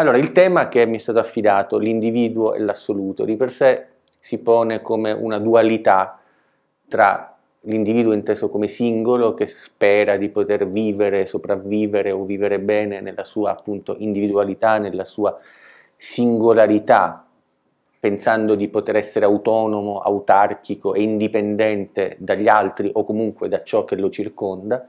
Allora, il tema che mi è stato affidato, l'individuo e l'assoluto, di per sé si pone come una dualità tra l'individuo inteso come singolo che spera di poter vivere, sopravvivere o vivere bene nella sua appunto individualità, nella sua singolarità, pensando di poter essere autonomo, autarchico e indipendente dagli altri o comunque da ciò che lo circonda,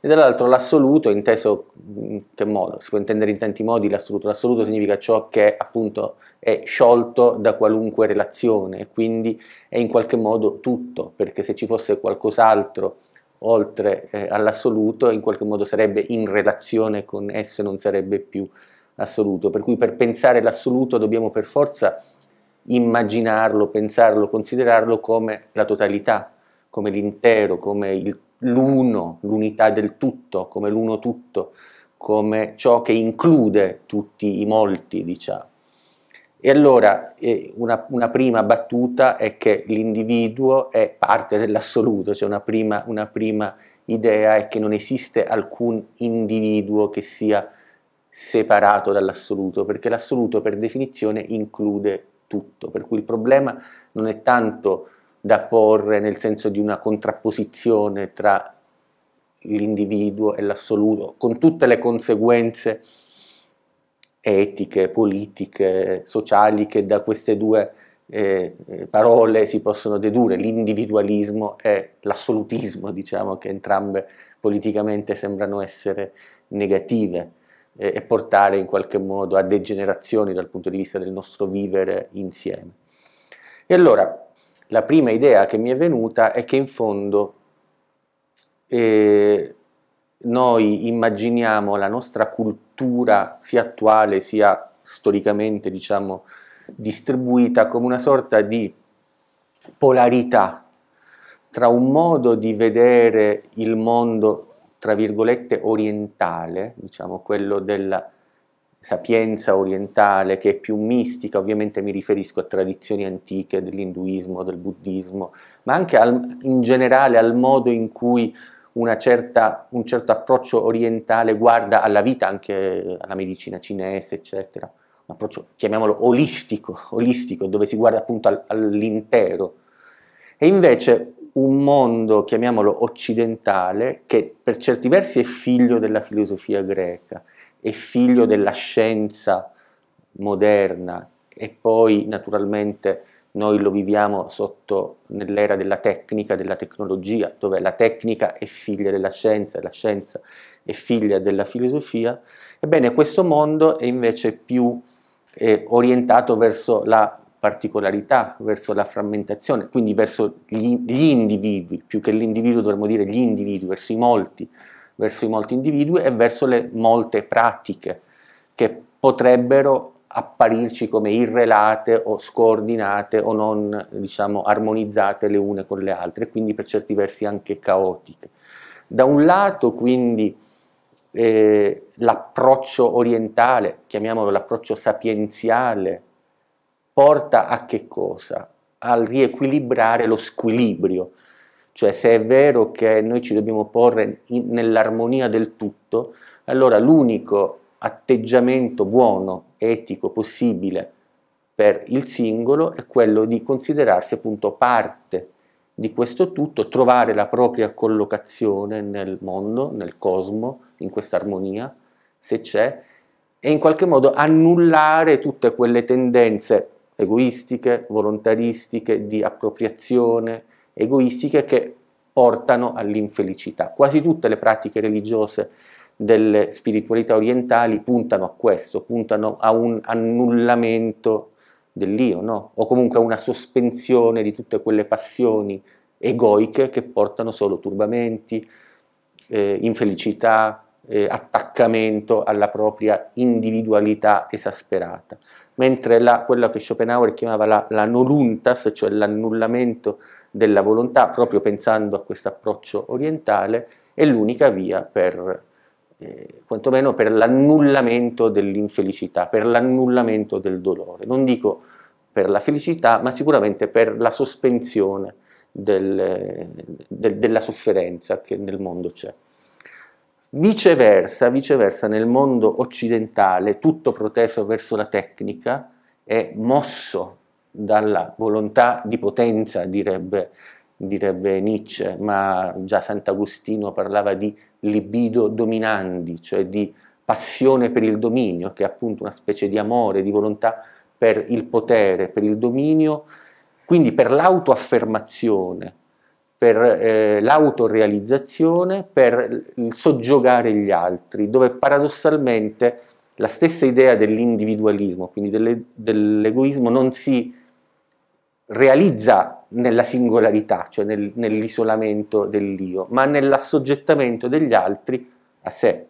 e dall'altro l'assoluto inteso in che modo? Si può intendere in tanti modi l'assoluto. L'assoluto significa ciò che appunto è sciolto da qualunque relazione, e quindi è in qualche modo tutto, perché se ci fosse qualcos'altro oltre eh, all'assoluto, in qualche modo sarebbe in relazione con esso e non sarebbe più assoluto. Per cui per pensare l'assoluto dobbiamo per forza immaginarlo, pensarlo, considerarlo come la totalità, come l'intero, come il l'uno, l'unità del tutto, come l'uno tutto, come ciò che include tutti i molti, diciamo. E allora eh, una, una prima battuta è che l'individuo è parte dell'assoluto, cioè una prima, una prima idea è che non esiste alcun individuo che sia separato dall'assoluto, perché l'assoluto per definizione include tutto, per cui il problema non è tanto da porre nel senso di una contrapposizione tra l'individuo e l'assoluto, con tutte le conseguenze etiche, politiche, sociali che da queste due eh, eh, parole si possono dedurre, l'individualismo e l'assolutismo, diciamo che entrambe politicamente sembrano essere negative eh, e portare in qualche modo a degenerazioni dal punto di vista del nostro vivere insieme. E allora, la prima idea che mi è venuta è che in fondo eh, noi immaginiamo la nostra cultura sia attuale sia storicamente diciamo distribuita come una sorta di polarità tra un modo di vedere il mondo tra virgolette orientale, diciamo quello della sapienza orientale che è più mistica, ovviamente mi riferisco a tradizioni antiche dell'induismo, del buddismo, ma anche al, in generale al modo in cui certa, un certo approccio orientale guarda alla vita, anche alla medicina cinese, eccetera. Un approccio, chiamiamolo olistico, olistico dove si guarda appunto all'intero. E invece un mondo, chiamiamolo occidentale, che per certi versi è figlio della filosofia greca è figlio della scienza moderna e poi naturalmente noi lo viviamo sotto nell'era della tecnica, della tecnologia, dove la tecnica è figlia della scienza e la scienza è figlia della filosofia, ebbene questo mondo è invece più eh, orientato verso la particolarità, verso la frammentazione, quindi verso gli, gli individui, più che l'individuo dovremmo dire gli individui, verso i molti, verso i molti individui e verso le molte pratiche che potrebbero apparirci come irrelate o scoordinate o non diciamo, armonizzate le une con le altre e quindi per certi versi anche caotiche. Da un lato quindi eh, l'approccio orientale, chiamiamolo l'approccio sapienziale, porta a che cosa? Al riequilibrare lo squilibrio cioè se è vero che noi ci dobbiamo porre in, nell'armonia del tutto, allora l'unico atteggiamento buono, etico, possibile per il singolo è quello di considerarsi appunto parte di questo tutto, trovare la propria collocazione nel mondo, nel cosmo, in questa armonia, se c'è, e in qualche modo annullare tutte quelle tendenze egoistiche, volontaristiche, di appropriazione, egoistiche che portano all'infelicità. Quasi tutte le pratiche religiose delle spiritualità orientali puntano a questo, puntano a un annullamento dell'io, no? o comunque a una sospensione di tutte quelle passioni egoiche che portano solo turbamenti, eh, infelicità, eh, attaccamento alla propria individualità esasperata. Mentre la, quella che Schopenhauer chiamava la, la noluntas, cioè l'annullamento della volontà, proprio pensando a questo approccio orientale, è l'unica via per, eh, quantomeno per l'annullamento dell'infelicità, per l'annullamento del dolore. Non dico per la felicità, ma sicuramente per la sospensione del, de, della sofferenza che nel mondo c'è. Viceversa, viceversa, nel mondo occidentale, tutto proteso verso la tecnica, è mosso dalla volontà di potenza, direbbe, direbbe Nietzsche, ma già Sant'Agostino parlava di libido dominandi, cioè di passione per il dominio, che è appunto una specie di amore, di volontà per il potere, per il dominio, quindi per l'autoaffermazione, per eh, l'autorealizzazione, per il soggiogare gli altri, dove paradossalmente la stessa idea dell'individualismo, quindi dell'egoismo, non si realizza nella singolarità, cioè nel, nell'isolamento dell'io, ma nell'assoggettamento degli altri a sé.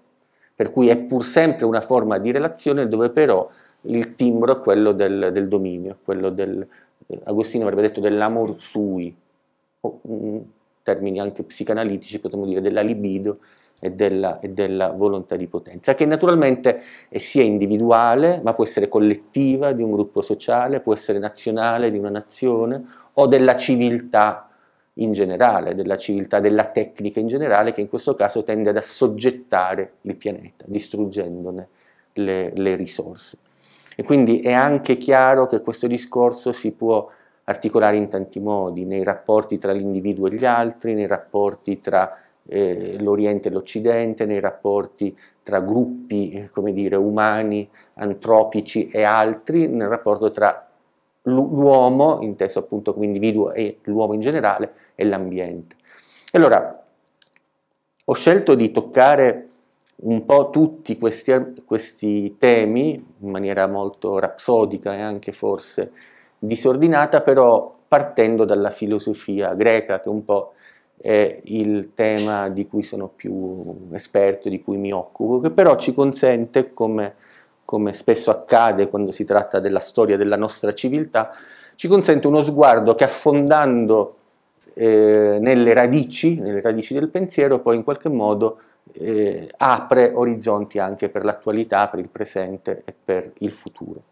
Per cui è pur sempre una forma di relazione dove però il timbro è quello del, del dominio, quello del, eh, Agostino avrebbe detto dell'amor sui, o in mm, termini anche psicanalitici potremmo dire della libido, e della, e della, volontà di potenza, che naturalmente è sia individuale, ma può essere collettiva di un gruppo sociale, può essere nazionale di una nazione o della civiltà in generale, della civiltà della tecnica in generale, che in questo caso tende ad assoggettare il pianeta, distruggendone le, le risorse. E quindi è anche chiaro che questo discorso si può articolare in tanti modi, nei rapporti tra l'individuo e gli altri, nei rapporti tra eh, l'Oriente e l'Occidente, nei rapporti tra gruppi eh, dire, umani, antropici e altri, nel rapporto tra l'uomo, inteso appunto come individuo e l'uomo in generale, e l'ambiente. Allora, ho scelto di toccare un po' tutti questi, questi temi, in maniera molto rapsodica e anche forse disordinata, però partendo dalla filosofia greca che un po' è il tema di cui sono più esperto, di cui mi occupo, che però ci consente, come, come spesso accade quando si tratta della storia della nostra civiltà, ci consente uno sguardo che affondando eh, nelle, radici, nelle radici del pensiero, poi in qualche modo eh, apre orizzonti anche per l'attualità, per il presente e per il futuro.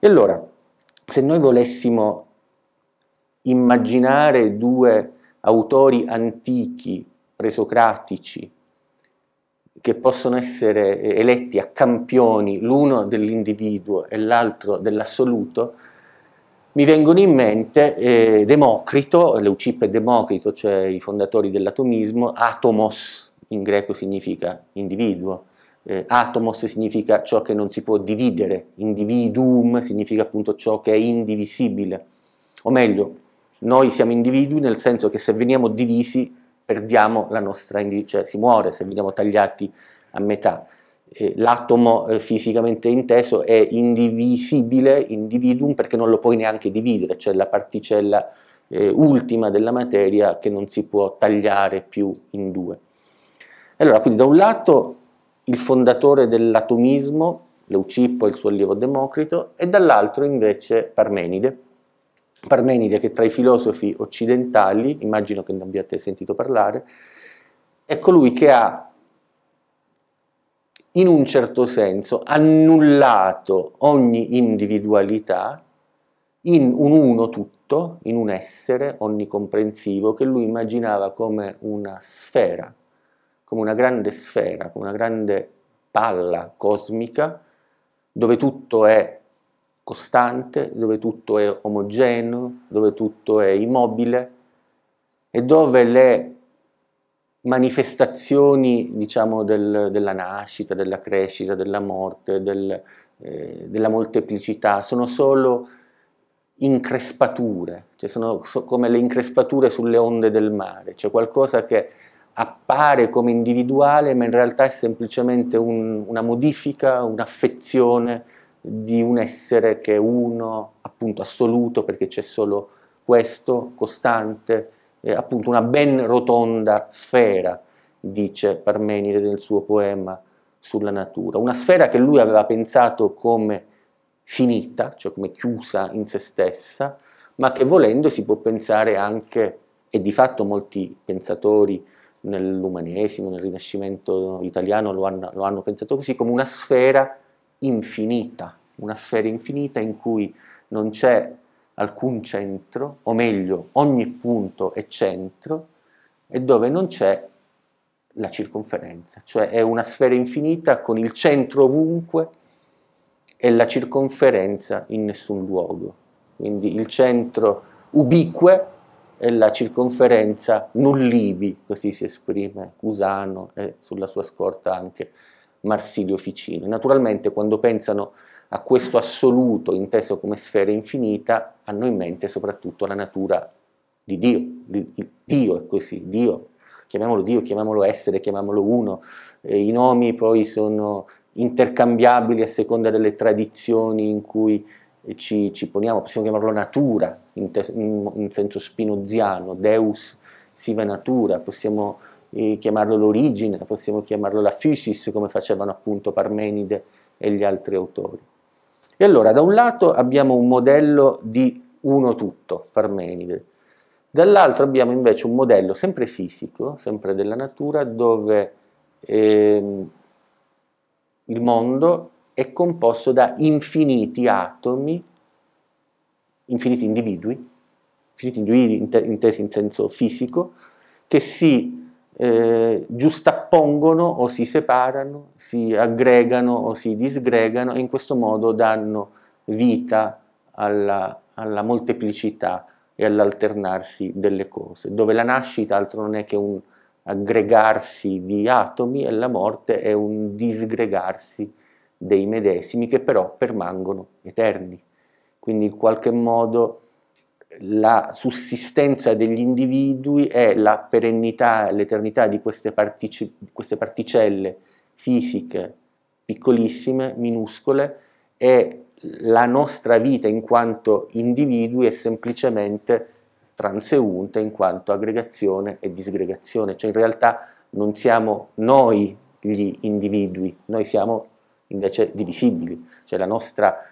E allora, se noi volessimo immaginare due autori antichi, presocratici, che possono essere eletti a campioni l'uno dell'individuo e l'altro dell'assoluto, mi vengono in mente eh, Democrito, Leucippe e Democrito, cioè i fondatori dell'atomismo, atomos in greco significa individuo, eh, atomos significa ciò che non si può dividere, individuum significa appunto ciò che è indivisibile, o meglio, noi siamo individui nel senso che se veniamo divisi perdiamo la nostra individualità, cioè si muore se veniamo tagliati a metà. Eh, l'atomo eh, fisicamente inteso è indivisibile, individuum, perché non lo puoi neanche dividere, cioè la particella eh, ultima della materia che non si può tagliare più in due. Allora, quindi da un lato il fondatore dell'atomismo, Leucippo e il suo allievo Democrito, e dall'altro invece Parmenide, Parmenide che tra i filosofi occidentali, immagino che ne abbiate sentito parlare, è colui che ha in un certo senso annullato ogni individualità in un uno tutto, in un essere onnicomprensivo che lui immaginava come una sfera, come una grande sfera, come una grande palla cosmica dove tutto è costante, dove tutto è omogeneo, dove tutto è immobile e dove le manifestazioni diciamo, del, della nascita, della crescita, della morte, del, eh, della molteplicità sono solo increspature, cioè sono so come le increspature sulle onde del mare, cioè qualcosa che appare come individuale ma in realtà è semplicemente un, una modifica, un'affezione di un essere che è uno, appunto assoluto, perché c'è solo questo, costante, eh, appunto una ben rotonda sfera, dice Parmenide nel suo poema sulla natura, una sfera che lui aveva pensato come finita, cioè come chiusa in se stessa, ma che volendo si può pensare anche, e di fatto molti pensatori nell'umanesimo, nel rinascimento italiano lo hanno, lo hanno pensato così, come una sfera infinita, una sfera infinita in cui non c'è alcun centro, o meglio, ogni punto è centro, e dove non c'è la circonferenza, cioè è una sfera infinita con il centro ovunque e la circonferenza in nessun luogo. Quindi il centro ubique e la circonferenza nullibi, così si esprime Cusano e sulla sua scorta anche Marsilio Ficino. Naturalmente quando pensano a questo assoluto inteso come sfera infinita hanno in mente soprattutto la natura di Dio, Dio è così, Dio, chiamiamolo Dio, chiamiamolo essere, chiamiamolo uno, eh, i nomi poi sono intercambiabili a seconda delle tradizioni in cui ci, ci poniamo, possiamo chiamarlo natura in, te, in, in senso spinoziano, Deus sive natura, possiamo eh, chiamarlo l'origine, possiamo chiamarlo la physis, come facevano appunto Parmenide e gli altri autori. E allora, da un lato abbiamo un modello di uno tutto, Parmenide, dall'altro abbiamo invece un modello sempre fisico, sempre della natura, dove eh, il mondo è composto da infiniti atomi, infiniti individui, infiniti individui intesi in senso fisico, che si eh, giustappongono o si separano, si aggregano o si disgregano e in questo modo danno vita alla, alla molteplicità e all'alternarsi delle cose, dove la nascita altro non è che un aggregarsi di atomi e la morte è un disgregarsi dei medesimi che però permangono eterni. Quindi in qualche modo la sussistenza degli individui è la perennità, l'eternità di queste, partici, queste particelle fisiche piccolissime, minuscole, e la nostra vita in quanto individui è semplicemente transeunte in quanto aggregazione e disgregazione, cioè in realtà non siamo noi gli individui, noi siamo invece divisibili, cioè la nostra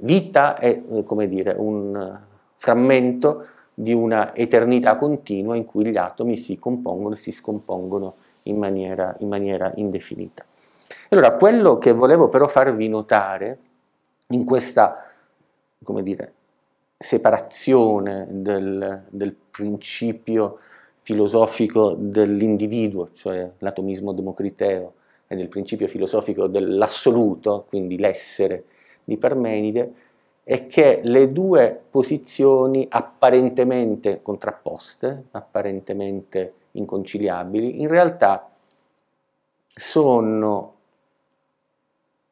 vita è come dire un frammento di una eternità continua in cui gli atomi si compongono e si scompongono in maniera, in maniera indefinita. Allora, quello che volevo però farvi notare in questa, come dire, separazione del, del principio filosofico dell'individuo, cioè l'atomismo democriteo, e del principio filosofico dell'assoluto, quindi l'essere di Parmenide, è che le due posizioni apparentemente contrapposte, apparentemente inconciliabili, in realtà sono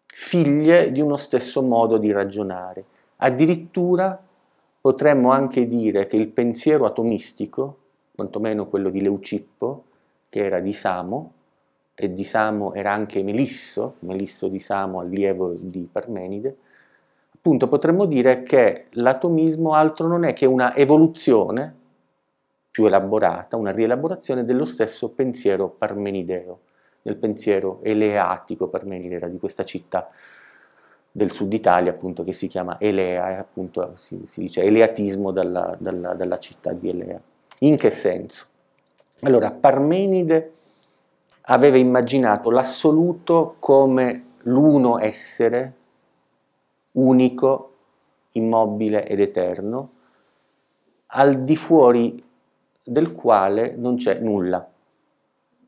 figlie di uno stesso modo di ragionare. Addirittura potremmo anche dire che il pensiero atomistico, quantomeno quello di Leucippo, che era di Samo, e di Samo era anche Melisso, Melisso di Samo, allievo di Parmenide, appunto potremmo dire che l'atomismo altro non è che una evoluzione più elaborata, una rielaborazione dello stesso pensiero parmenideo, del pensiero eleatico parmenideo di questa città del sud Italia, appunto, che si chiama Elea, e appunto si, si dice eleatismo dalla, dalla, dalla, città di Elea. In che senso? Allora, Parmenide aveva immaginato l'assoluto come l'uno essere unico, immobile ed eterno, al di fuori del quale non c'è nulla.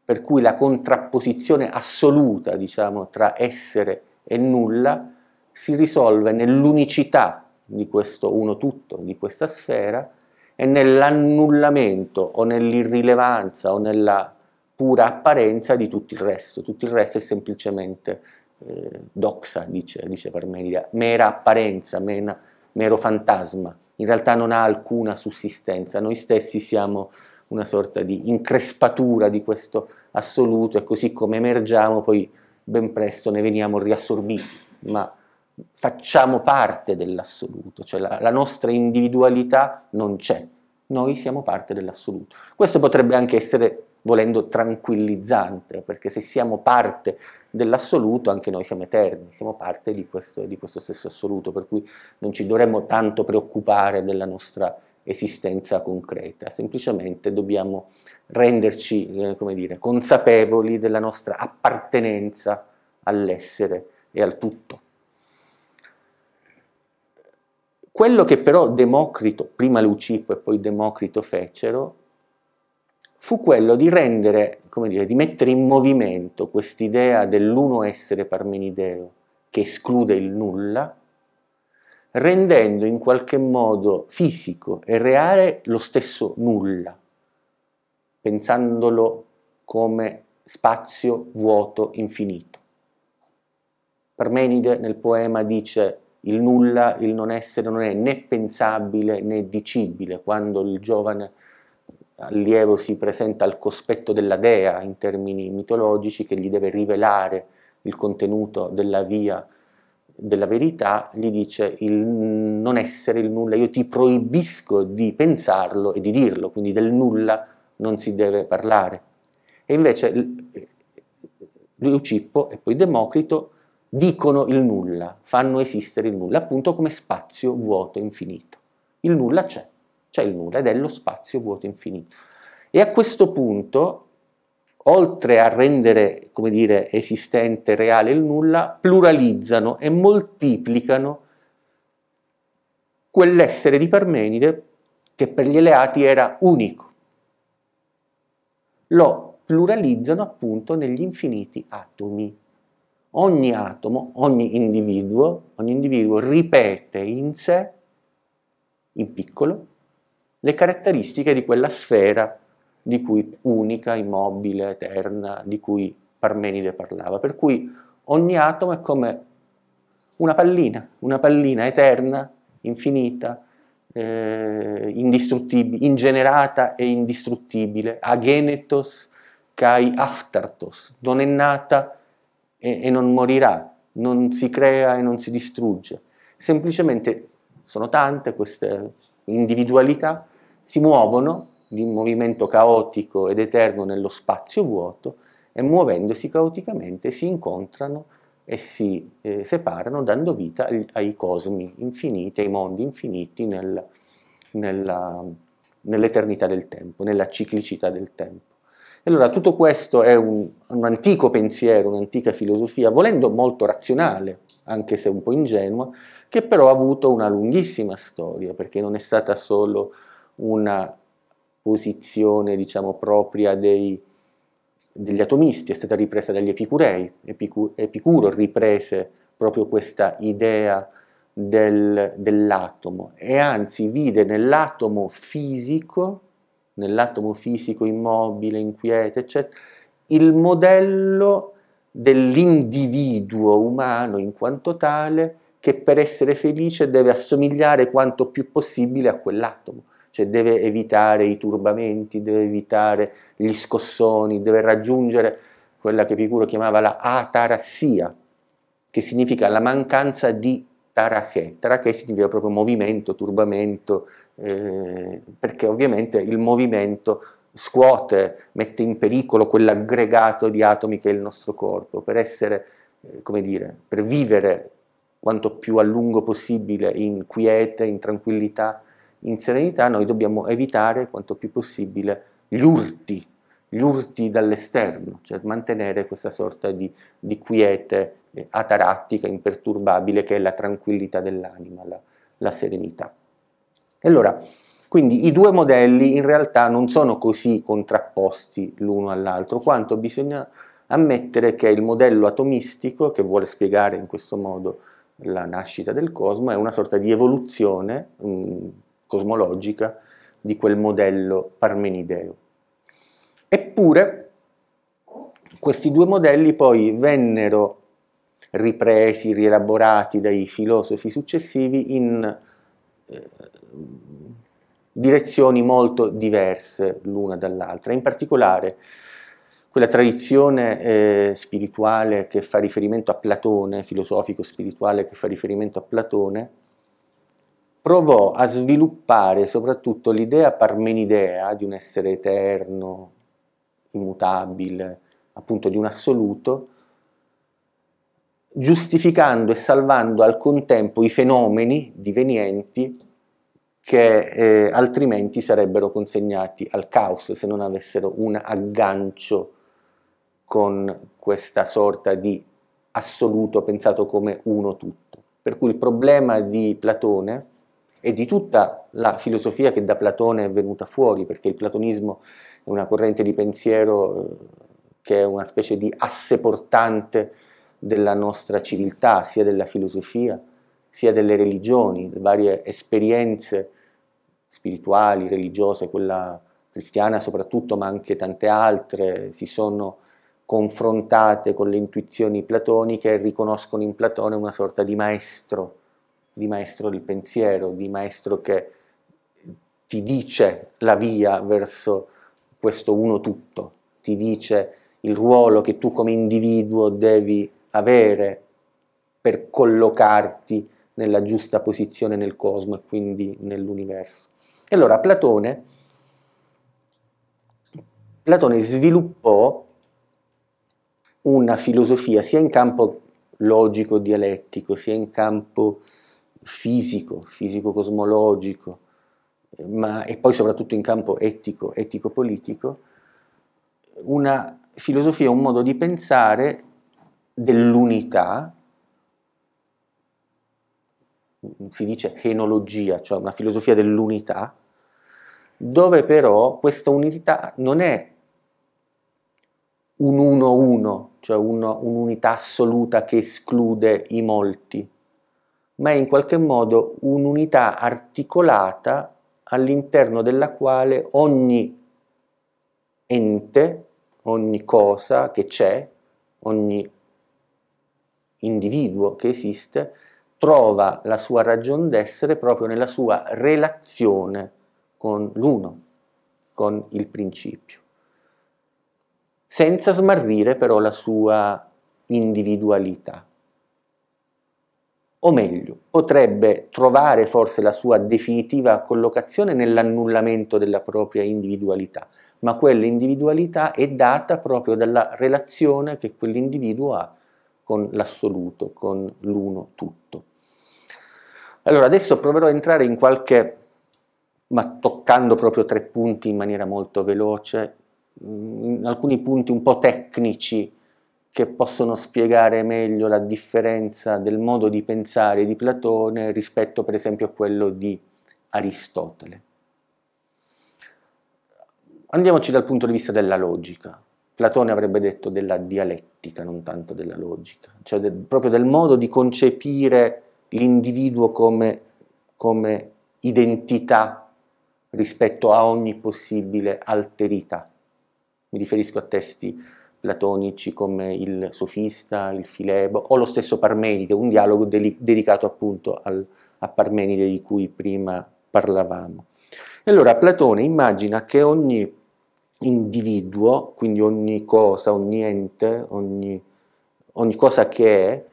Per cui la contrapposizione assoluta, diciamo, tra essere e nulla si risolve nell'unicità di questo uno tutto, di questa sfera, e nell'annullamento o nell'irrilevanza o nella pura apparenza di tutto il resto. Tutto il resto è semplicemente eh, doxa, dice, dice Parmenide, mera apparenza, mena, mero fantasma, in realtà non ha alcuna sussistenza, noi stessi siamo una sorta di increspatura di questo assoluto e così come emergiamo poi ben presto ne veniamo riassorbiti, ma facciamo parte dell'assoluto, cioè la, la nostra individualità non c'è, noi siamo parte dell'assoluto. Questo potrebbe anche essere volendo tranquillizzante, perché se siamo parte dell'assoluto anche noi siamo eterni, siamo parte di questo, di questo stesso assoluto, per cui non ci dovremmo tanto preoccupare della nostra esistenza concreta, semplicemente dobbiamo renderci eh, come dire, consapevoli della nostra appartenenza all'essere e al tutto. Quello che però Democrito, prima Leucipo e poi Democrito fecero, fu quello di rendere, come dire, di mettere in movimento quest'idea dell'uno essere parmenideo che esclude il nulla, rendendo in qualche modo fisico e reale lo stesso nulla, pensandolo come spazio vuoto infinito. Parmenide nel poema dice il nulla, il non essere non è né pensabile né dicibile quando il giovane allievo si presenta al cospetto della dea in termini mitologici che gli deve rivelare il contenuto della via della verità, gli dice il non essere il nulla, io ti proibisco di pensarlo e di dirlo, quindi del nulla non si deve parlare. E invece Leucippo e poi Democrito dicono il nulla, fanno esistere il nulla, appunto come spazio vuoto infinito. Il nulla c'è cioè il nulla, ed è lo spazio vuoto infinito. E a questo punto, oltre a rendere, come dire, esistente, reale il nulla, pluralizzano e moltiplicano quell'essere di Parmenide che per gli eleati era unico. Lo pluralizzano appunto negli infiniti atomi. Ogni atomo, ogni individuo, ogni individuo ripete in sé, in piccolo, le caratteristiche di quella sfera di cui unica, immobile, eterna, di cui Parmenide parlava. Per cui ogni atomo è come una pallina, una pallina eterna, infinita, eh, indistruttibile, ingenerata e indistruttibile, agenetos kai aftartos, non è nata e, e non morirà, non si crea e non si distrugge. Semplicemente sono tante queste individualità si muovono di un movimento caotico ed eterno nello spazio vuoto e muovendosi caoticamente si incontrano e si eh, separano dando vita ai, ai, cosmi infiniti, ai mondi infiniti nel, nella, nell'eternità del tempo, nella ciclicità del tempo. E allora tutto questo è un, un antico pensiero, un'antica filosofia, volendo molto razionale, anche se un po' ingenua, che però ha avuto una lunghissima storia, perché non è stata solo una posizione diciamo, propria dei, degli atomisti, è stata ripresa dagli epicurei. Epicu Epicuro riprese proprio questa idea del, dell'atomo e anzi vide nell'atomo fisico, nell'atomo fisico immobile, inquieto, eccetera, il modello dell'individuo umano in quanto tale che per essere felice deve assomigliare quanto più possibile a quell'atomo cioè deve evitare i turbamenti, deve evitare gli scossoni, deve raggiungere quella che Epicuro chiamava la atarassia, che significa la mancanza di tarache. Tarache significa proprio movimento, turbamento, eh, perché ovviamente il movimento scuote, mette in pericolo quell'aggregato di atomi che è il nostro corpo, per essere, eh, come dire, per vivere quanto più a lungo possibile in quiete, in tranquillità, in serenità noi dobbiamo evitare quanto più possibile gli urti, gli urti dall'esterno, cioè mantenere questa sorta di, di quiete eh, atarattica, imperturbabile, che è la tranquillità dell'anima, la, la serenità. E allora, quindi i due modelli in realtà non sono così contrapposti l'uno all'altro, quanto bisogna ammettere che il modello atomistico, che vuole spiegare in questo modo la nascita del cosmo, è una sorta di evoluzione, mh, mm, cosmologica di quel modello parmenideo. Eppure questi due modelli poi vennero ripresi, rielaborati dai filosofi successivi in eh, direzioni molto diverse l'una dall'altra. In particolare quella tradizione eh, spirituale che fa riferimento a Platone, filosofico spirituale che fa riferimento a Platone, provò a sviluppare soprattutto l'idea parmenidea di un essere eterno, immutabile, appunto di un assoluto, giustificando e salvando al contempo i fenomeni divenienti che eh, altrimenti sarebbero consegnati al caos se non avessero un aggancio con questa sorta di assoluto pensato come uno tutto. Per cui il problema di Platone e di tutta la filosofia che da Platone è venuta fuori, perché il platonismo è una corrente di pensiero eh, che è una specie di asse portante della nostra civiltà, sia della filosofia, sia delle religioni, le varie esperienze spirituali, religiose, quella cristiana soprattutto, ma anche tante altre, si sono confrontate con le intuizioni platoniche e riconoscono in Platone una sorta di maestro di maestro del pensiero, di maestro che ti dice la via verso questo uno tutto, ti dice il ruolo che tu come individuo devi avere per collocarti nella giusta posizione nel cosmo e quindi nell'universo. E allora Platone, Platone sviluppò una filosofia sia in campo logico-dialettico, sia in campo fisico, fisico-cosmologico, ma, e poi soprattutto in campo etico, etico-politico, una filosofia, un modo di pensare dell'unità, si dice enologia, cioè una filosofia dell'unità, dove però questa unità non è un uno uno, cioè un'unità assoluta che esclude i molti, ma è in qualche modo un'unità articolata all'interno della quale ogni ente, ogni cosa che c'è, ogni individuo che esiste, trova la sua ragion d'essere proprio nella sua relazione con l'uno, con il principio, senza smarrire però la sua individualità o meglio, potrebbe trovare forse la sua definitiva collocazione nell'annullamento della propria individualità, ma quell'individualità è data proprio dalla relazione che quell'individuo ha con l'assoluto, con l'uno tutto. Allora, adesso proverò a entrare in qualche, ma toccando proprio tre punti in maniera molto veloce, mm, in alcuni punti un po' tecnici, che possono spiegare meglio la differenza del modo di pensare di Platone rispetto per esempio a quello di Aristotele. Andiamoci dal punto di vista della logica. Platone avrebbe detto della dialettica, non tanto della logica, cioè del, proprio del modo di concepire l'individuo come, come identità rispetto a ogni possibile alterità. Mi riferisco a testi platonici come il sofista, il filebo o lo stesso Parmenide, un dialogo de dedicato appunto al, a Parmenide di cui prima parlavamo. E allora Platone immagina che ogni individuo, quindi ogni cosa, ogni ente, ogni, ogni cosa che è,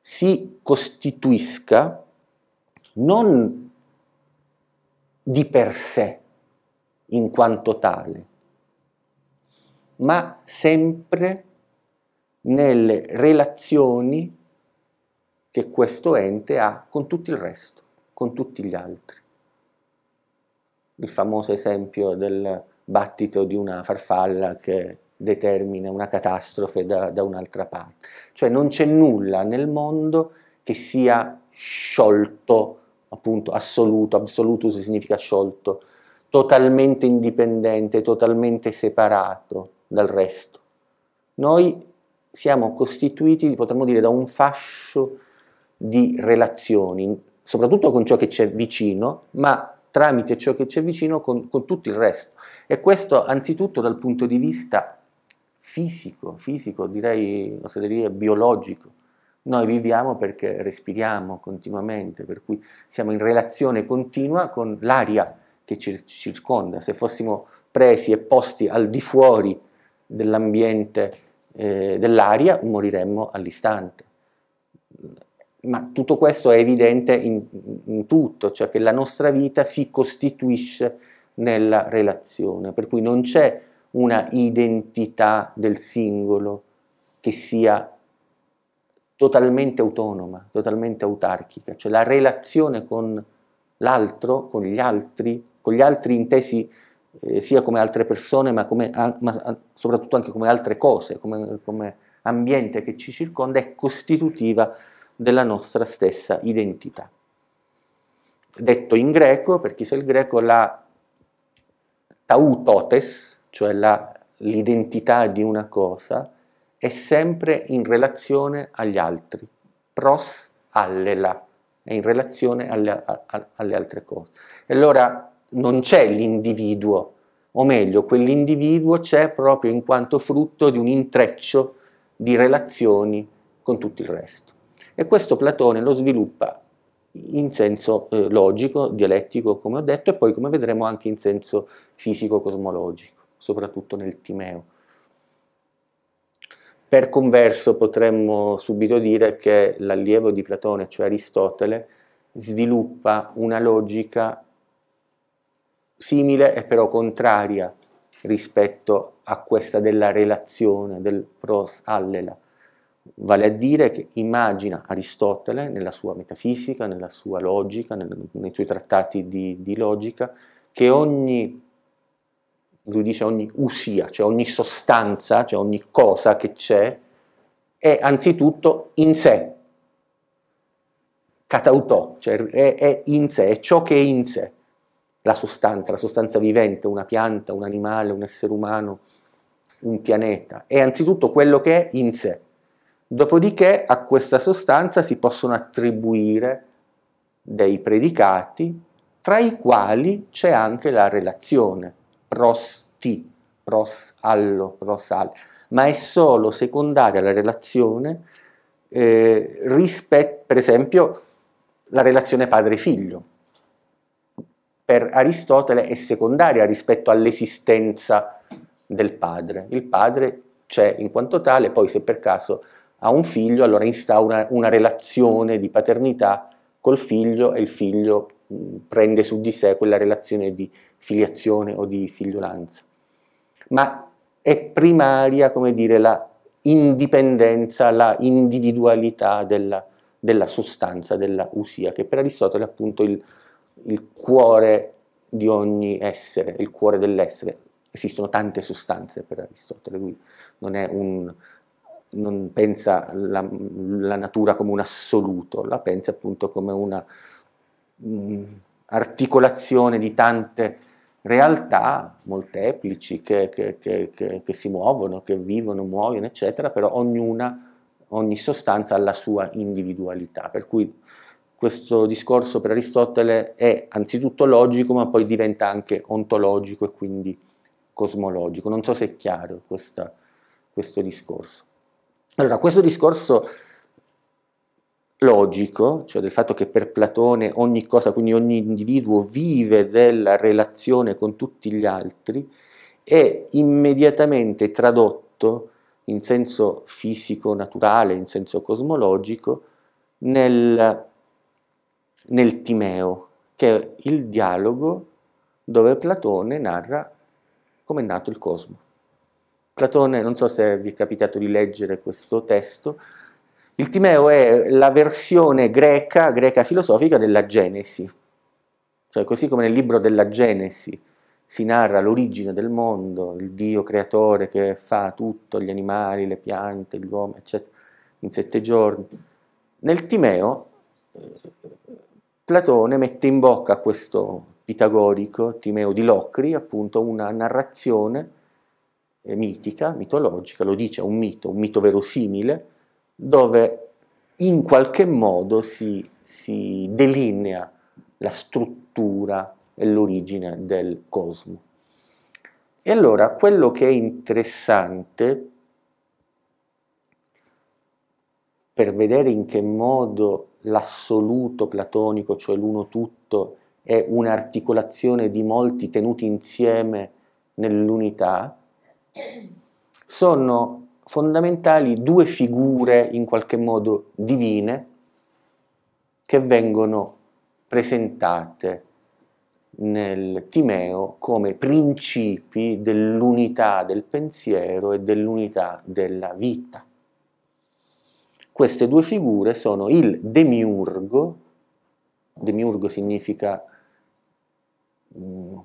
si costituisca non di per sé in quanto tale, ma sempre nelle relazioni che questo ente ha con tutto il resto, con tutti gli altri. Il famoso esempio del battito di una farfalla che determina una catastrofe da, da un'altra parte. Cioè non c'è nulla nel mondo che sia sciolto, appunto assoluto, absolutus significa sciolto, totalmente indipendente, totalmente separato dal resto. Noi siamo costituiti, potremmo dire, da un fascio di relazioni, soprattutto con ciò che c'è vicino, ma tramite ciò che c'è vicino con, con, tutto il resto. E questo anzitutto dal punto di vista fisico, fisico direi, oserei biologico. Noi viviamo perché respiriamo continuamente, per cui siamo in relazione continua con l'aria che ci circonda. Se fossimo presi e posti al di fuori dell'ambiente, eh, dell'aria, moriremmo all'istante. Ma tutto questo è evidente in, in tutto, cioè che la nostra vita si costituisce nella relazione, per cui non c'è una identità del singolo che sia totalmente autonoma, totalmente autarchica, cioè la relazione con l'altro, con gli altri, con gli altri intesi eh, sia come altre persone, ma, come, ma, soprattutto anche come altre cose, come, come ambiente che ci circonda, è costitutiva della nostra stessa identità. Detto in greco, per chi sa il greco, la tautotes, cioè l'identità di una cosa, è sempre in relazione agli altri, pros allela, è in relazione alle, alle altre cose. E allora non c'è l'individuo, o meglio, quell'individuo c'è proprio in quanto frutto di un intreccio di relazioni con tutto il resto. E questo Platone lo sviluppa in senso eh, logico, dialettico, come ho detto, e poi come vedremo anche in senso fisico-cosmologico, soprattutto nel Timeo. Per converso potremmo subito dire che l'allievo di Platone, cioè Aristotele, sviluppa una logica simile e però contraria rispetto a questa della relazione del pros allela, vale a dire che immagina Aristotele nella sua metafisica, nella sua logica, nel, nei suoi trattati di, di, logica, che ogni, lui dice ogni usia, cioè ogni sostanza, cioè ogni cosa che c'è, è anzitutto in sé, catautò, cioè è, è in sé, è ciò che è in sé la sostanza, la sostanza vivente, una pianta, un animale, un essere umano, un pianeta, è anzitutto quello che è in sé. Dopodiché a questa sostanza si possono attribuire dei predicati, tra i quali c'è anche la relazione, prosti, ti, pros allo, pros al, ma è solo secondaria la relazione eh, rispetto, per esempio, la relazione padre-figlio per Aristotele è secondaria rispetto all'esistenza del padre. Il padre c'è in quanto tale, poi se per caso ha un figlio, allora instaura una relazione di paternità col figlio e il figlio prende su di sé quella relazione di filiazione o di figliolanza. Ma è primaria, come dire, la indipendenza, la individualità della, della sostanza, della usia, che per Aristotele appunto il, il cuore di ogni essere, il cuore dell'essere. Esistono tante sostanze per Aristotele, lui non, è un, non pensa la, la, natura come un assoluto, la pensa appunto come una mh, mm, articolazione di tante realtà molteplici che, che, che, che, si muovono, che vivono, muoiono, eccetera, però ognuna, ogni sostanza ha la sua individualità, per cui questo discorso per Aristotele è anzitutto logico ma poi diventa anche ontologico e quindi cosmologico. Non so se è chiaro questa, questo discorso. Allora, questo discorso logico, cioè del fatto che per Platone ogni cosa, quindi ogni individuo vive della relazione con tutti gli altri, è immediatamente tradotto in senso fisico naturale, in senso cosmologico, nel nel Timeo, che è il dialogo dove Platone narra come è nato il cosmo. Platone, non so se vi è capitato di leggere questo testo, il Timeo è la versione greca, greca filosofica della Genesi, cioè così come nel libro della Genesi si narra l'origine del mondo, il Dio creatore che fa tutto, gli animali, le piante, gli uomini, eccetera, in sette giorni. Nel Timeo Platone mette in bocca a questo pitagorico Timeo di Locri appunto una narrazione eh, mitica, mitologica, lo dice, un mito, un mito verosimile, dove in qualche modo si, si delinea la struttura e l'origine del cosmo. E allora quello che è interessante per vedere in che modo l'assoluto platonico, cioè l'uno tutto, è un'articolazione di molti tenuti insieme nell'unità, sono fondamentali due figure in qualche modo divine che vengono presentate nel Timeo come principi dell'unità del pensiero e dell'unità della vita queste due figure sono il demiurgo, demiurgo significa mm,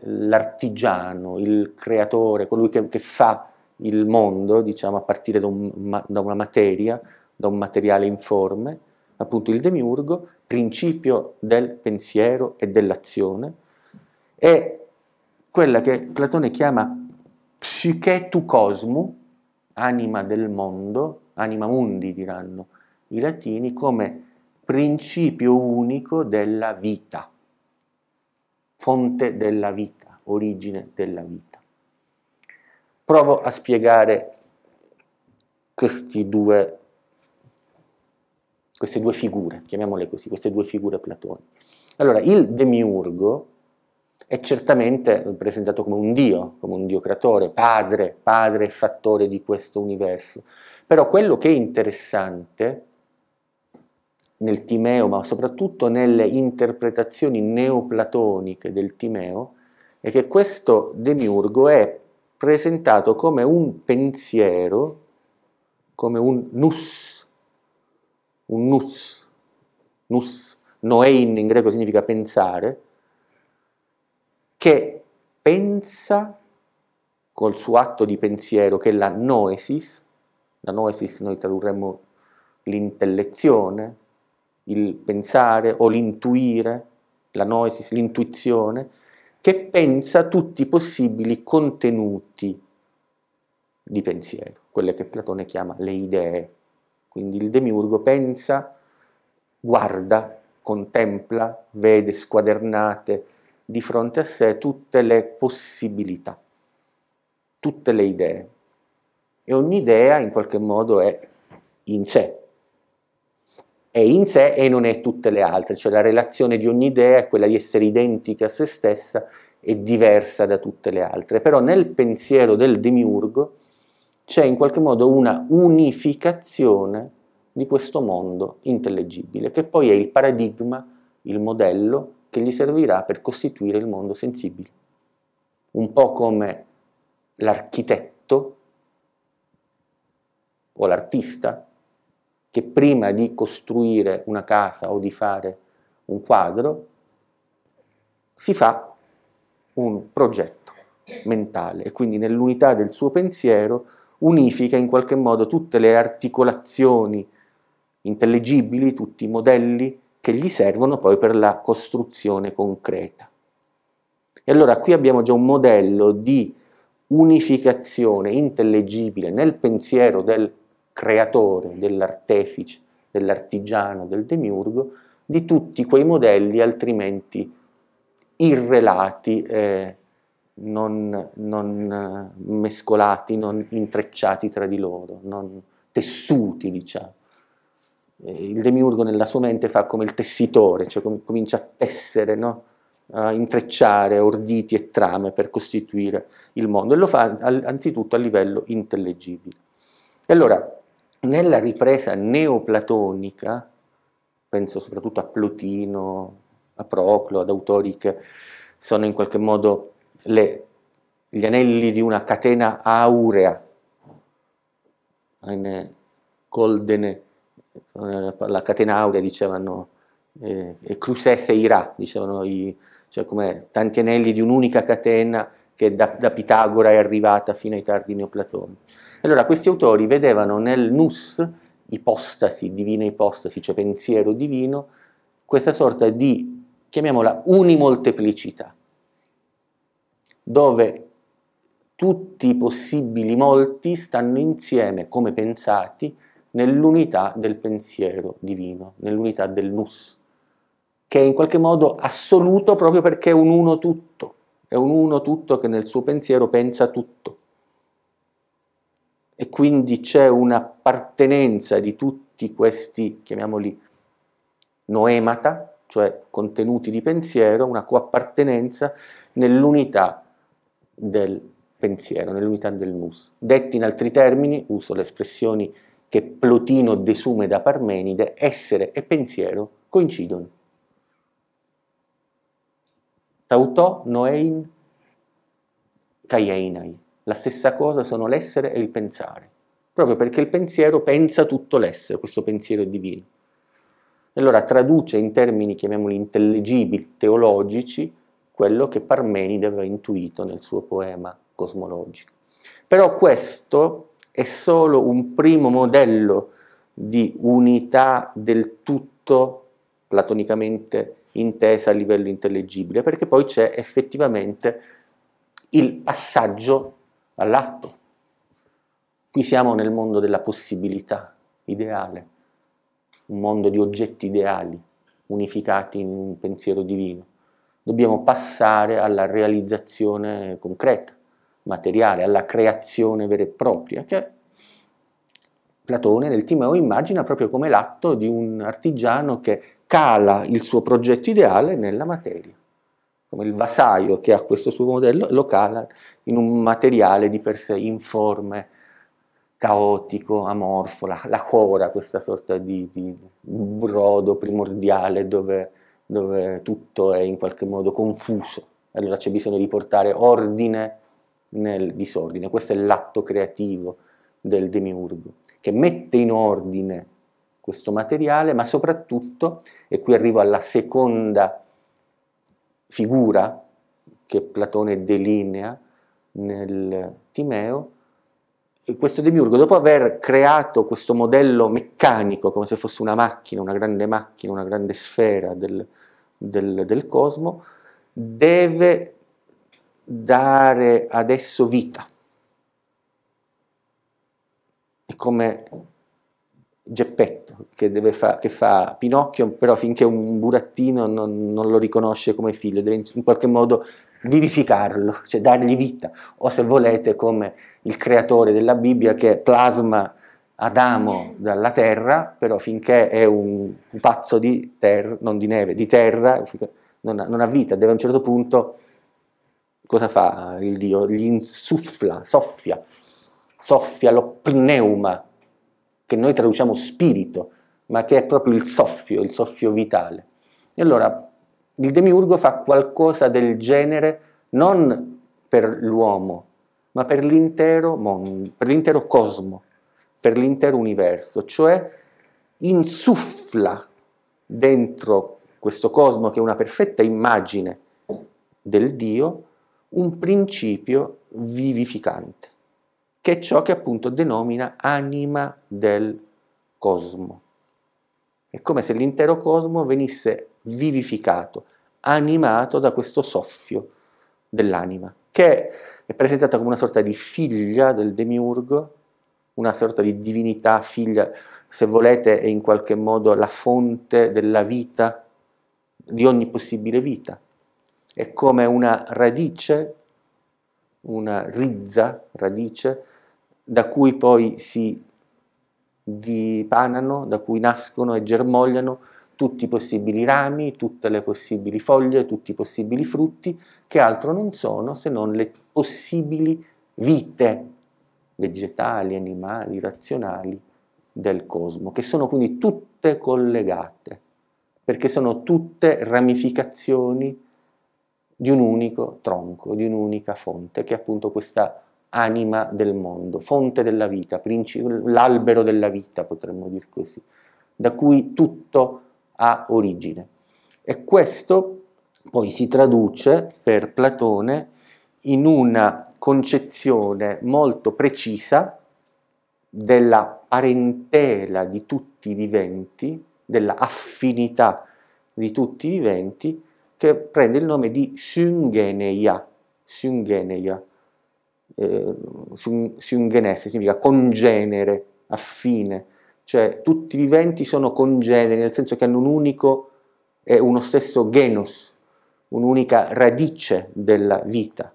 l'artigiano, il creatore, colui che, che, fa il mondo, diciamo, a partire da, un, da una materia, da un materiale informe, appunto il demiurgo, principio del pensiero e dell'azione, e quella che Platone chiama psiche tu cosmu, anima del mondo, anima mundi diranno i latini, come principio unico della vita, fonte della vita, origine della vita. Provo a spiegare questi due, queste due figure, chiamiamole così, queste due figure platoniche. Allora, il demiurgo è certamente presentato come un Dio, come un Dio creatore, padre, padre e fattore di questo universo. Però quello che è interessante nel Timeo, ma soprattutto nelle interpretazioni neoplatoniche del Timeo, è che questo demiurgo è presentato come un pensiero, come un nus, un nus, nus, noein in greco significa pensare, che pensa col suo atto di pensiero, che è la noesis, la noesis noi tradurremmo l'intellezione, il pensare o l'intuire, la noesis, l'intuizione, che pensa tutti i possibili contenuti di pensiero, quelle che Platone chiama le idee. Quindi il demiurgo pensa, guarda, contempla, vede squadernate, di fronte a sé tutte le possibilità, tutte le idee. E ogni idea in qualche modo è in sé. È in sé e non è tutte le altre, cioè la relazione di ogni idea è quella di essere identica a se stessa e diversa da tutte le altre. Però nel pensiero del demiurgo c'è in qualche modo una unificazione di questo mondo intellegibile, che poi è il paradigma, il modello che gli servirà per costituire il mondo sensibile. Un po' come l'architetto o l'artista che prima di costruire una casa o di fare un quadro si fa un progetto mentale e quindi nell'unità del suo pensiero unifica in qualche modo tutte le articolazioni intellegibili, tutti i modelli che gli servono poi per la costruzione concreta. E allora qui abbiamo già un modello di unificazione intellegibile nel pensiero del creatore, dell'artefice, dell'artigiano, del demiurgo, di tutti quei modelli altrimenti irrelati, eh, non, non eh, mescolati, non intrecciati tra di loro, non tessuti, diciamo. Eh, il demiurgo nella sua mente fa come il tessitore, cioè com comincia a tessere, no? a intrecciare orditi e trame per costituire il mondo e lo fa anzitutto a livello intellegibile. E allora, nella ripresa neoplatonica, penso soprattutto a Plotino, a Proclo, ad autori che sono in qualche modo le, gli anelli di una catena aurea, eine goldene eh, la catena aurea dicevano, eh, e crusè se dicevano i, cioè come tanti anelli di un'unica catena che da, da, Pitagora è arrivata fino ai tardi neoplatoni. Allora questi autori vedevano nel nus, ipostasi, divina ipostasi, cioè pensiero divino, questa sorta di, chiamiamola, unimolteplicità, dove tutti i possibili molti stanno insieme come pensati nell'unità del pensiero divino, nell'unità del nus, che è in qualche modo assoluto proprio perché è un uno tutto, è un uno tutto che nel suo pensiero pensa tutto. E quindi c'è un'appartenenza di tutti questi, chiamiamoli noemata, cioè contenuti di pensiero, una coappartenenza nell'unità del pensiero, nell'unità del nus. Detti in altri termini, uso le espressioni che Plotino desume da Parmenide, essere e pensiero coincidono. Tautò noein kaienai. La stessa cosa sono l'essere e il pensare, proprio perché il pensiero pensa tutto l'essere, questo pensiero divino. E Allora traduce in termini, chiamiamoli intellegibili, teologici, quello che Parmenide aveva intuito nel suo poema cosmologico. Però questo è solo un primo modello di unità del tutto platonicamente intesa a livello intellegibile, perché poi c'è effettivamente il passaggio all'atto. Qui siamo nel mondo della possibilità ideale, un mondo di oggetti ideali unificati in un pensiero divino. Dobbiamo passare alla realizzazione concreta materiale, alla creazione vera e propria, che cioè, Platone nel Timeo immagina proprio come l'atto di un artigiano che cala il suo progetto ideale nella materia, come il vasaio che ha questo suo modello lo cala in un materiale di per sé informe, caotico, amorfo, la, la cora, questa sorta di, di brodo primordiale dove, dove tutto è in qualche modo confuso. Allora c'è bisogno di portare ordine nel disordine. Questo è l'atto creativo del demiurgo, che mette in ordine questo materiale, ma soprattutto, e qui arrivo alla seconda figura che Platone delinea nel Timeo, questo demiurgo, dopo aver creato questo modello meccanico, come se fosse una macchina, una grande macchina, una grande sfera del, del, del cosmo, deve dare adesso vita. È come Geppetto che, fa, che fa Pinocchio, però finché un burattino non, non, lo riconosce come figlio, deve in qualche modo vivificarlo, cioè dargli vita, o se volete come il creatore della Bibbia che plasma Adamo dalla terra, però finché è un pupazzo di terra, non di neve, di terra, non ha, non ha vita, deve a un certo punto cosa fa il Dio? Gli insuffla, soffia, soffia lo pneuma, che noi traduciamo spirito, ma che è proprio il soffio, il soffio vitale. E allora il demiurgo fa qualcosa del genere non per l'uomo, ma per l'intero mondo, per l'intero cosmo, per l'intero universo, cioè insuffla dentro questo cosmo che è una perfetta immagine del Dio, un principio vivificante, che è ciò che appunto denomina anima del cosmo. È come se l'intero cosmo venisse vivificato, animato da questo soffio dell'anima, che è presentata come una sorta di figlia del demiurgo, una sorta di divinità figlia, se volete, è in qualche modo la fonte della vita, di ogni possibile vita è come una radice, una rizza, radice, da cui poi si dipanano, da cui nascono e germogliano tutti i possibili rami, tutte le possibili foglie, tutti i possibili frutti, che altro non sono se non le possibili vite vegetali, animali, razionali del cosmo, che sono quindi tutte collegate, perché sono tutte ramificazioni di un unico tronco, di un'unica fonte, che è appunto questa anima del mondo, fonte della vita, l'albero della vita, potremmo dire così, da cui tutto ha origine. E questo poi si traduce per Platone in una concezione molto precisa della parentela di tutti i viventi, della affinità di tutti i viventi che prende il nome di Sungeneia. Sungeneia. Eh, Sungenesse significa congenere, affine, cioè tutti i viventi sono congeneri, nel senso che hanno un unico e uno stesso genus, un'unica radice della vita.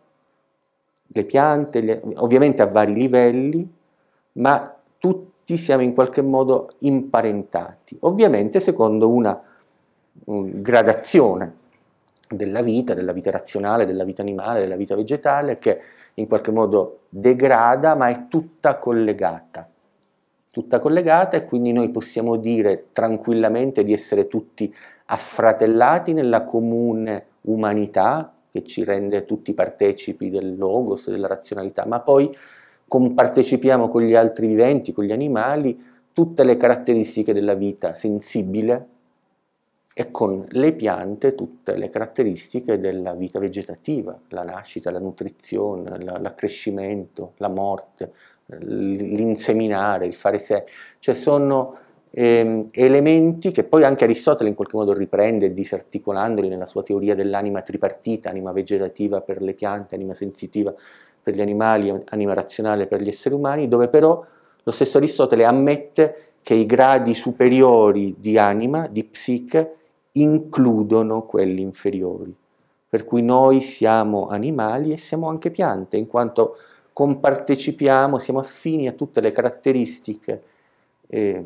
Le piante, le, ovviamente a vari livelli, ma tutti siamo in qualche modo imparentati, ovviamente secondo una, una gradazione della vita, della vita razionale, della vita animale, della vita vegetale, che in qualche modo degrada, ma è tutta collegata. Tutta collegata e quindi noi possiamo dire tranquillamente di essere tutti affratellati nella comune umanità che ci rende tutti partecipi del logos, della razionalità, ma poi compartecipiamo con gli altri viventi, con gli animali, tutte le caratteristiche della vita sensibile, e con le piante tutte le caratteristiche della vita vegetativa, la nascita, la nutrizione, l'accrescimento, la, morte, l'inseminare, il fare sé, cioè sono eh, elementi che poi anche Aristotele in qualche modo riprende disarticolandoli nella sua teoria dell'anima tripartita, anima vegetativa per le piante, anima sensitiva per gli animali, anima razionale per gli esseri umani, dove però lo stesso Aristotele ammette che i gradi superiori di anima, di psiche, includono quelli inferiori. Per cui noi siamo animali e siamo anche piante, in quanto compartecipiamo, siamo affini a tutte le caratteristiche eh,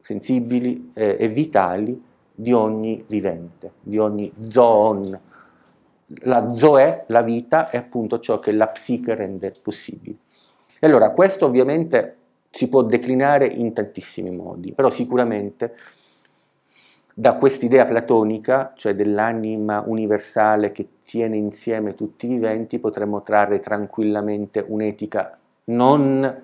sensibili eh, e vitali di ogni vivente, di ogni zoon. La zoe, la vita, è appunto ciò che la psiche rende possibile. E allora questo ovviamente si può declinare in tantissimi modi, però sicuramente da quest'idea platonica, cioè dell'anima universale che tiene insieme tutti i viventi, potremmo trarre tranquillamente un'etica non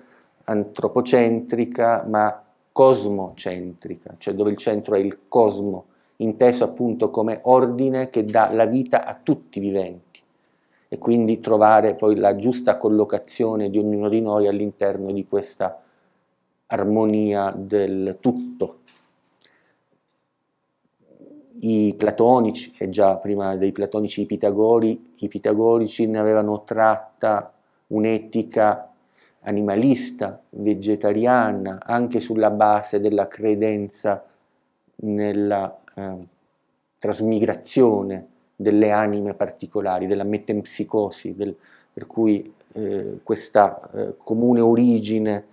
antropocentrica, ma cosmocentrica, cioè dove il centro è il cosmo, inteso appunto come ordine che dà la vita a tutti i viventi e quindi trovare poi la giusta collocazione di ognuno di noi all'interno di questa armonia del tutto i platonici, e già prima dei platonici i pitagori, i pitagorici ne avevano tratta un'etica animalista, vegetariana, anche sulla base della credenza nella eh, trasmigrazione delle anime particolari, della metempsicosi, del, per cui eh, questa eh, comune origine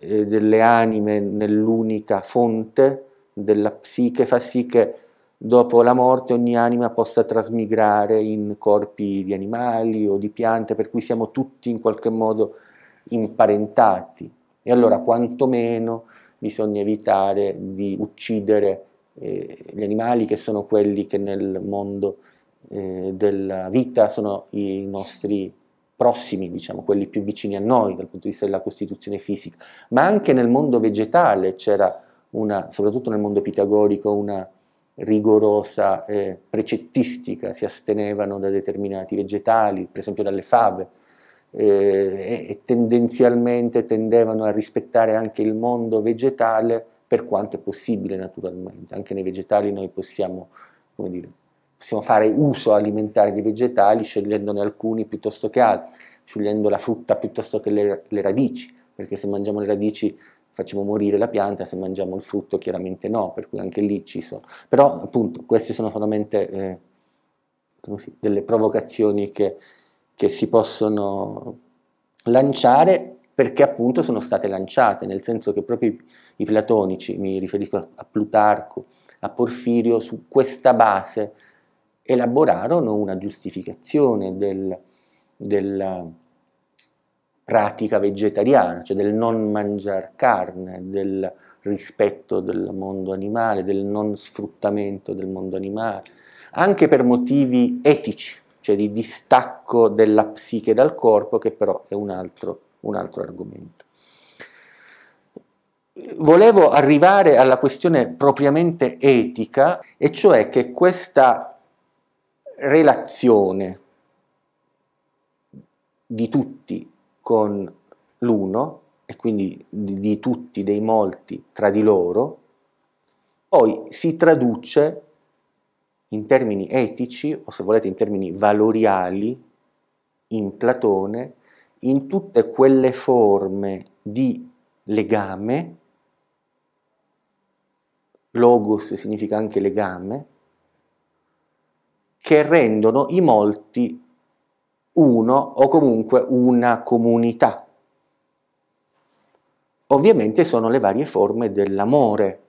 eh, delle anime nell'unica fonte della psiche fa sì che dopo la morte ogni anima possa trasmigrare in corpi di animali o di piante, per cui siamo tutti in qualche modo imparentati. E allora quantomeno bisogna evitare di uccidere eh, gli animali che sono quelli che nel mondo eh, della vita sono i nostri prossimi, diciamo, quelli più vicini a noi dal punto di vista della costituzione fisica, ma anche nel mondo vegetale c'era una, soprattutto nel mondo pitagorico, una rigorosa eh, precettistica, si astenevano da determinati vegetali, per esempio dalle fave, eh, e tendenzialmente tendevano a rispettare anche il mondo vegetale per quanto è possibile naturalmente. Anche nei vegetali noi possiamo, dire, possiamo fare uso alimentare di vegetali scegliendone alcuni piuttosto che altri, scegliendo la frutta piuttosto che le, le radici, perché se mangiamo le radici facciamo morire la pianta, se mangiamo il frutto chiaramente no, per cui anche lì ci sono. Però appunto queste sono solamente eh, così, delle provocazioni che, che si possono lanciare perché appunto sono state lanciate, nel senso che proprio i, i platonici, mi riferisco a, a Plutarco, a Porfirio, su questa base elaborarono una giustificazione del, del pratica vegetariana, cioè del non mangiare carne, del rispetto del mondo animale, del non sfruttamento del mondo animale, anche per motivi etici, cioè di distacco della psiche dal corpo, che però è un altro, un altro argomento. Volevo arrivare alla questione propriamente etica, e cioè che questa relazione di tutti con l'uno e quindi di, di tutti, dei molti tra di loro, poi si traduce in termini etici o se volete in termini valoriali in Platone in tutte quelle forme di legame, logos significa anche legame, che rendono i molti uno o comunque una comunità. Ovviamente sono le varie forme dell'amore,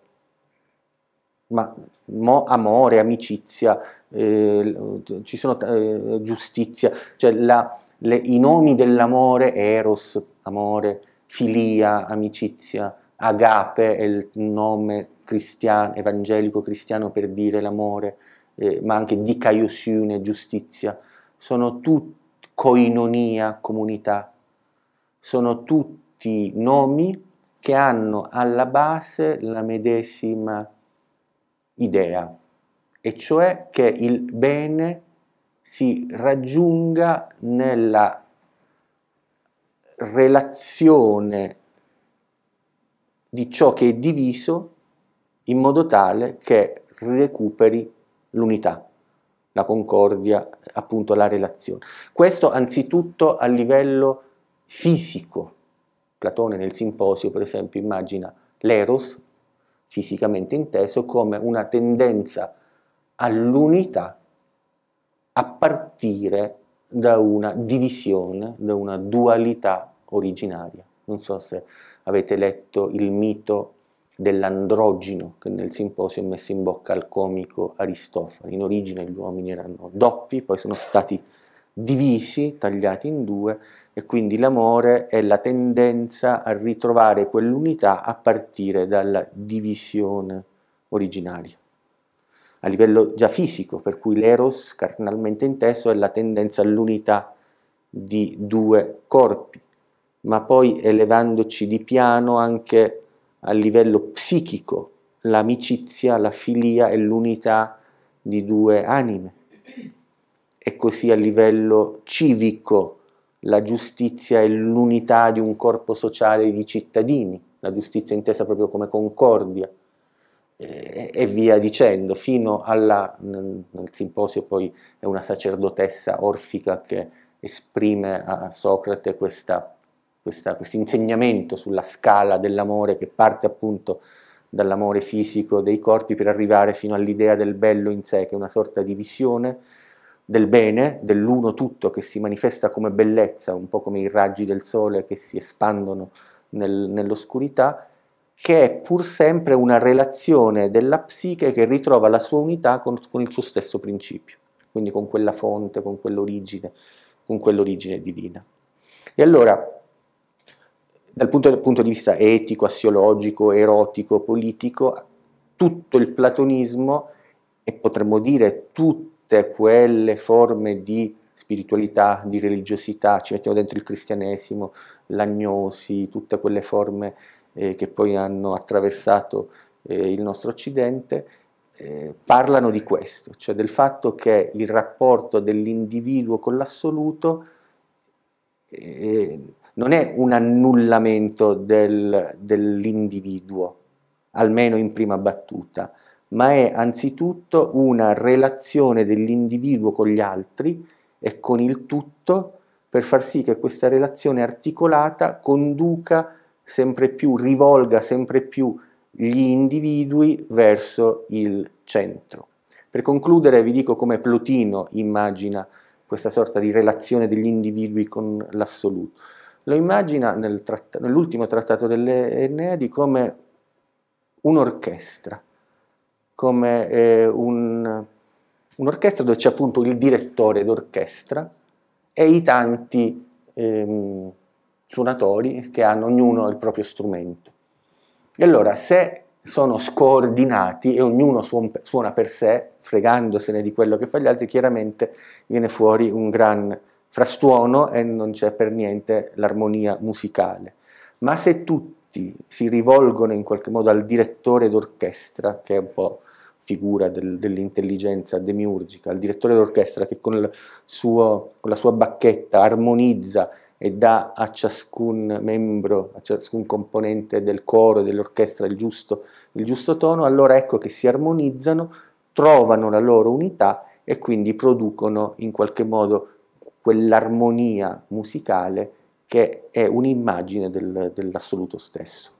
ma mo, amore, amicizia, eh, ci sono eh, giustizia, cioè la, le, i nomi dell'amore, eros, amore, filia, amicizia, agape è il nome cristiano, evangelico cristiano per dire l'amore, eh, ma anche di dikaiosune, giustizia, sono tutti coinonia, comunità. Sono tutti nomi che hanno alla base la medesima idea, e cioè che il bene si raggiunga nella relazione di ciò che è diviso in modo tale che recuperi l'unità la concordia, appunto la relazione. Questo anzitutto a livello fisico. Platone nel simposio, per esempio, immagina l'eros, fisicamente inteso, come una tendenza all'unità a partire da una divisione, da una dualità originaria. Non so se avete letto il mito dell'androgino che nel simposio messo in bocca al comico Aristofane. In origine gli uomini erano doppi, poi sono stati divisi, tagliati in due, e quindi l'amore è la tendenza a ritrovare quell'unità a partire dalla divisione originaria. A livello già fisico, per cui l'eros, carnalmente inteso, è la tendenza all'unità di due corpi, ma poi elevandoci di piano anche a livello psichico l'amicizia, la filia e l'unità di due anime. E così a livello civico la giustizia e l'unità di un corpo sociale di cittadini, la giustizia intesa proprio come concordia, eh, e, via dicendo, fino alla, nel simposio poi è una sacerdotessa orfica che esprime a Socrate questa questo insegnamento sulla scala dell'amore che parte appunto dall'amore fisico dei corpi per arrivare fino all'idea del bello in sé, che è una sorta di visione del bene, dell'uno tutto che si manifesta come bellezza, un po' come i raggi del sole che si espandono nel, nell'oscurità, che è pur sempre una relazione della psiche che ritrova la sua unità con, con il suo stesso principio, quindi con quella fonte, con quell'origine, con quell'origine divina. E allora dal punto, punto, di vista etico, assiologico, erotico, politico, tutto il platonismo e potremmo dire tutte quelle forme di spiritualità, di religiosità, ci mettiamo dentro il cristianesimo, l'agnosi, tutte quelle forme eh, che poi hanno attraversato eh, il nostro occidente, eh, parlano di questo, cioè del fatto che il rapporto dell'individuo con l'assoluto eh, non è un annullamento del, dell'individuo, almeno in prima battuta, ma è anzitutto una relazione dell'individuo con gli altri e con il tutto per far sì che questa relazione articolata conduca sempre più, rivolga sempre più gli individui verso il centro. Per concludere vi dico come Plotino immagina questa sorta di relazione degli individui con l'assoluto lo immagina nel tratt nell'ultimo trattato dell'Eneadi come un'orchestra, come eh, un'orchestra dove c'è appunto il direttore d'orchestra e i tanti ehm, suonatori che hanno ognuno il proprio strumento. E allora se sono scoordinati e ognuno suona per sé, fregandosene di quello che fa gli altri, chiaramente viene fuori un gran frastuono e non c'è per niente l'armonia musicale. Ma se tutti si rivolgono in qualche modo al direttore d'orchestra, che è un po' figura del, dell'intelligenza demiurgica, al direttore d'orchestra che con, suo, con la sua bacchetta armonizza e dà a ciascun membro, a ciascun componente del coro, dell'orchestra il giusto, il giusto tono, allora ecco che si armonizzano, trovano la loro unità e quindi producono in qualche modo quell'armonia musicale che è un'immagine del, dell'assoluto stesso.